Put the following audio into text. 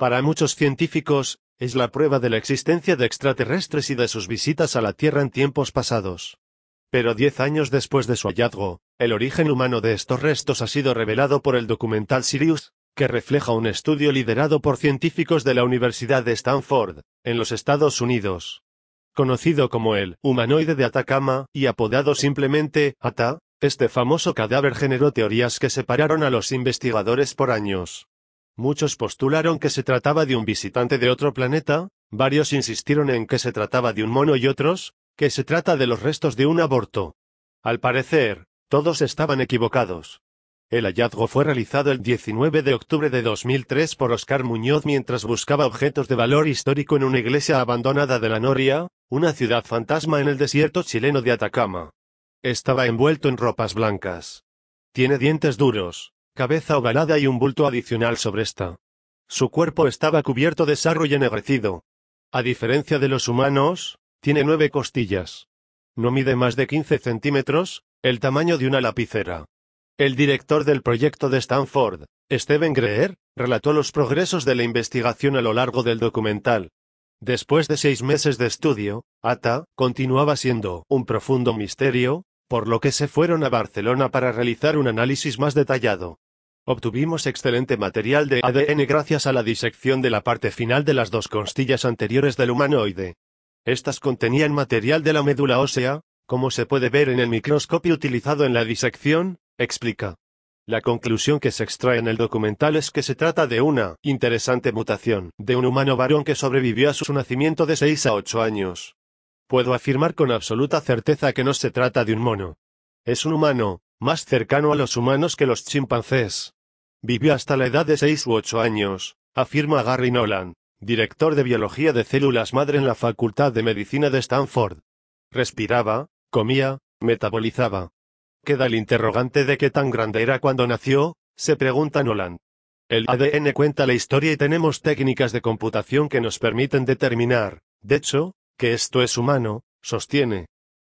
Para muchos científicos, es la prueba de la existencia de extraterrestres y de sus visitas a la Tierra en tiempos pasados. Pero diez años después de su hallazgo, el origen humano de estos restos ha sido revelado por el documental Sirius, que refleja un estudio liderado por científicos de la Universidad de Stanford, en los Estados Unidos. Conocido como el humanoide de Atacama, y apodado simplemente Ata, este famoso cadáver generó teorías que separaron a los investigadores por años. Muchos postularon que se trataba de un visitante de otro planeta, varios insistieron en que se trataba de un mono y otros, que se trata de los restos de un aborto. Al parecer, todos estaban equivocados. El hallazgo fue realizado el 19 de octubre de 2003 por Oscar Muñoz mientras buscaba objetos de valor histórico en una iglesia abandonada de La Noria, una ciudad fantasma en el desierto chileno de Atacama. Estaba envuelto en ropas blancas. Tiene dientes duros, cabeza ovalada y un bulto adicional sobre esta. Su cuerpo estaba cubierto de sarro y ennegrecido. A diferencia de los humanos, tiene nueve costillas. No mide más de 15 centímetros, el tamaño de una lapicera. El director del proyecto de Stanford, Steven Greer, relató los progresos de la investigación a lo largo del documental. Después de seis meses de estudio, ATA continuaba siendo un profundo misterio, por lo que se fueron a Barcelona para realizar un análisis más detallado. Obtuvimos excelente material de ADN gracias a la disección de la parte final de las dos costillas anteriores del humanoide. Estas contenían material de la médula ósea, como se puede ver en el microscopio utilizado en la disección, explica. La conclusión que se extrae en el documental es que se trata de una interesante mutación de un humano varón que sobrevivió a su nacimiento de 6 a 8 años. Puedo afirmar con absoluta certeza que no se trata de un mono. Es un humano, más cercano a los humanos que los chimpancés. Vivió hasta la edad de 6 u 8 años, afirma Gary Nolan, director de biología de células madre en la Facultad de Medicina de Stanford. Respiraba, comía, metabolizaba. Queda el interrogante de qué tan grande era cuando nació, se pregunta Nolan. El ADN cuenta la historia y tenemos técnicas de computación que nos permiten determinar, de hecho, que esto es humano, sostiene.